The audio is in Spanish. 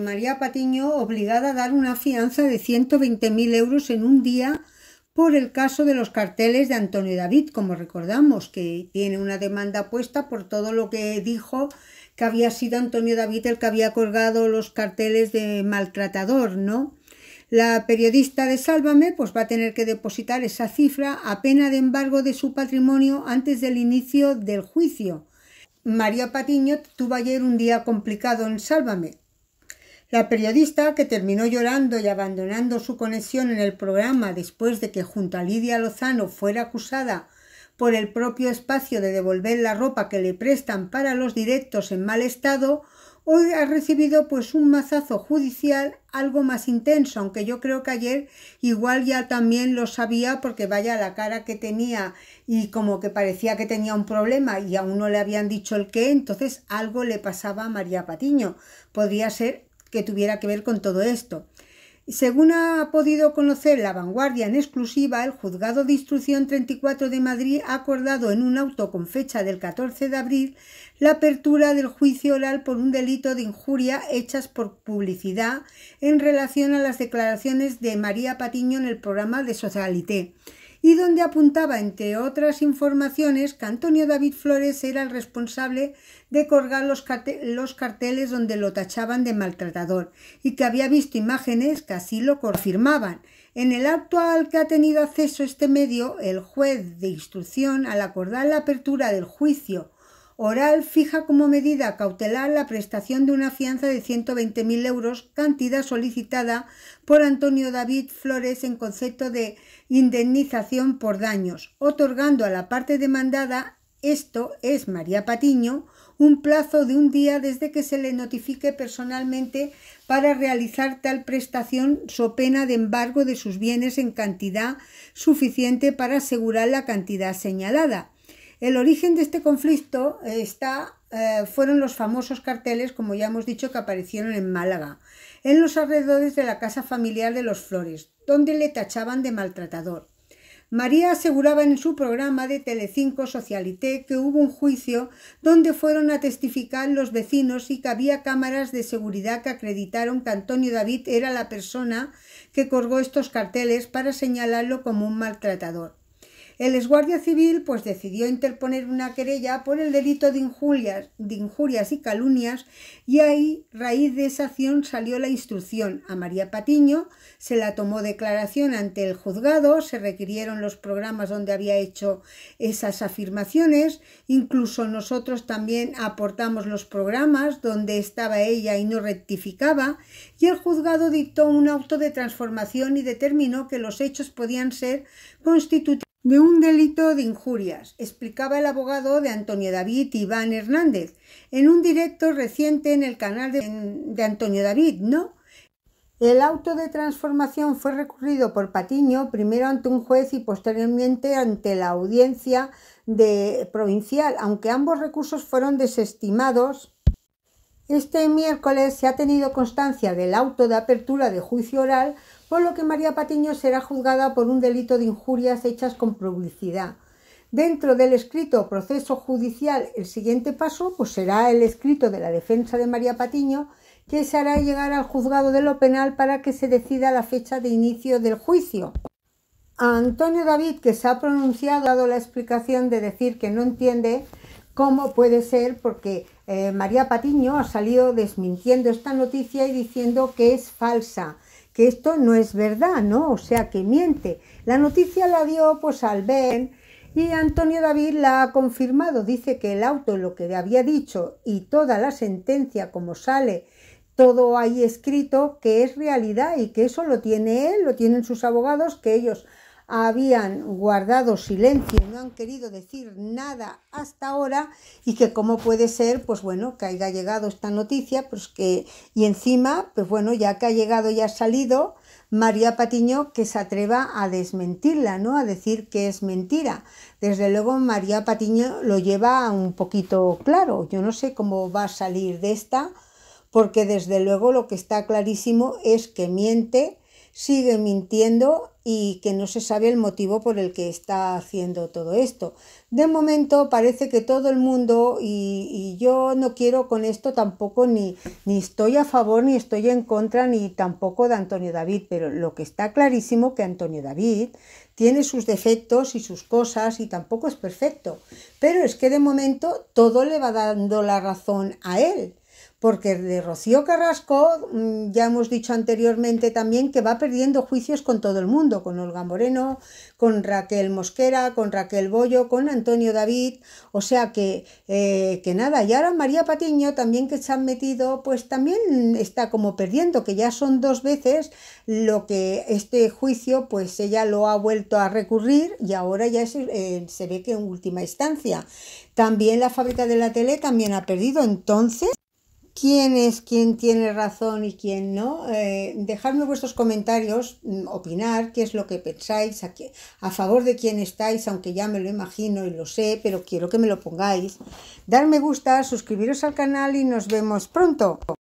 María Patiño obligada a dar una fianza de 120.000 euros en un día por el caso de los carteles de Antonio David, como recordamos, que tiene una demanda puesta por todo lo que dijo que había sido Antonio David el que había colgado los carteles de maltratador, ¿no? La periodista de Sálvame pues va a tener que depositar esa cifra a pena de embargo de su patrimonio antes del inicio del juicio. María Patiño tuvo ayer un día complicado en Sálvame. La periodista, que terminó llorando y abandonando su conexión en el programa después de que junto a Lidia Lozano fuera acusada por el propio espacio de devolver la ropa que le prestan para los directos en mal estado, hoy ha recibido pues un mazazo judicial algo más intenso, aunque yo creo que ayer igual ya también lo sabía porque vaya la cara que tenía y como que parecía que tenía un problema y aún no le habían dicho el qué, entonces algo le pasaba a María Patiño. Podría ser que tuviera que ver con todo esto. Según ha podido conocer la vanguardia en exclusiva, el Juzgado de Instrucción 34 de Madrid ha acordado en un auto con fecha del 14 de abril la apertura del juicio oral por un delito de injuria hechas por publicidad en relación a las declaraciones de María Patiño en el programa de Socialité y donde apuntaba, entre otras informaciones, que Antonio David Flores era el responsable de colgar los, carteles donde lo tachaban de maltratador y que había visto imágenes que así lo confirmaban. En el acto al que ha tenido acceso este medio, el juez de instrucción, al acordar la apertura del juicio Oral fija como medida cautelar la prestación de una fianza de 120.000 euros, cantidad solicitada por Antonio David Flores en concepto de indemnización por daños, otorgando a la parte demandada, esto es María Patiño, un plazo de un día desde que se le notifique personalmente para realizar tal prestación so pena de embargo de sus bienes en cantidad suficiente para asegurar la cantidad señalada el origen de este conflicto eh, está, eh, fueron los famosos carteles, como ya hemos dicho, que aparecieron en Málaga, en los alrededores de la casa familiar de los Flores, donde le tachaban de maltratador. María aseguraba en su programa de Telecinco Socialité que hubo un juicio donde fueron a testificar los vecinos y que había cámaras de seguridad que acreditaron que Antonio David era la persona que colgó estos carteles para señalarlo como un maltratador. El exguardia civil pues decidió interponer una querella por el delito de injurias, de injurias y calumnias y ahí, raíz de esa acción, salió la instrucción. A María Patiño se la tomó declaración ante el juzgado, se requirieron los programas donde había hecho esas afirmaciones, incluso nosotros también aportamos los programas donde estaba ella y no rectificaba y el juzgado dictó un auto de transformación y determinó que los hechos podían ser constitutivos de un delito de injurias, explicaba el abogado de Antonio David Iván Hernández en un directo reciente en el canal de, Antonio David, ¿no? El auto de transformación fue recurrido por Patiño primero ante un juez y posteriormente ante la audiencia provincial, aunque ambos recursos fueron desestimados este miércoles se ha tenido constancia del auto de apertura de juicio oral, por lo que María Patiño será juzgada por un delito de injurias hechas con publicidad. Dentro del escrito proceso judicial, el siguiente paso pues será el escrito de la defensa de María Patiño, que se hará llegar al juzgado de lo penal para que se decida la fecha de inicio del juicio. A Antonio David, que se ha pronunciado, ha dado la explicación de decir que no entiende ¿Cómo puede ser? Porque eh, María Patiño ha salido desmintiendo esta noticia y diciendo que es falsa, que esto no es verdad, ¿no? O sea, que miente. La noticia la dio pues al y Antonio David la ha confirmado. Dice que el auto, lo que había dicho y toda la sentencia como sale, todo ahí escrito, que es realidad y que eso lo tiene él, lo tienen sus abogados, que ellos habían guardado silencio, no han querido decir nada hasta ahora y que cómo puede ser, pues bueno, que haya llegado esta noticia, pues que y encima, pues bueno, ya que ha llegado y ha salido María Patiño que se atreva a desmentirla, ¿no? A decir que es mentira. Desde luego María Patiño lo lleva un poquito claro. Yo no sé cómo va a salir de esta porque desde luego lo que está clarísimo es que miente sigue mintiendo y que no se sabe el motivo por el que está haciendo todo esto. De momento parece que todo el mundo, y, yo no quiero con esto tampoco ni, ni estoy a favor ni estoy en contra ni tampoco de Antonio David, pero lo que está clarísimo que Antonio David tiene sus defectos y sus cosas y tampoco es perfecto, pero es que de momento todo le va dando la razón a él porque de Rocío Carrasco mm, ya hemos dicho anteriormente también que va perdiendo juicios con todo el mundo, con Olga Moreno, con Raquel Mosquera, con Raquel Bollo, con Antonio David, o sea que, eh, que nada, y ahora María Patiño también que se han metido, pues también está como perdiendo, que ya son dos veces lo que este juicio, pues ella lo ha vuelto a recurrir y ahora ya eh, se ve que en última instancia. También la fábrica de la tele también ha perdido, entonces quién es quién tiene razón y quién no. Eh, dejadme vuestros comentarios, mm, opinar qué es lo que pensáis, a, a favor de quién estáis, aunque ya me lo imagino y lo sé, pero quiero que me lo pongáis. Dar me gusta, suscribiros al canal y nos vemos pronto.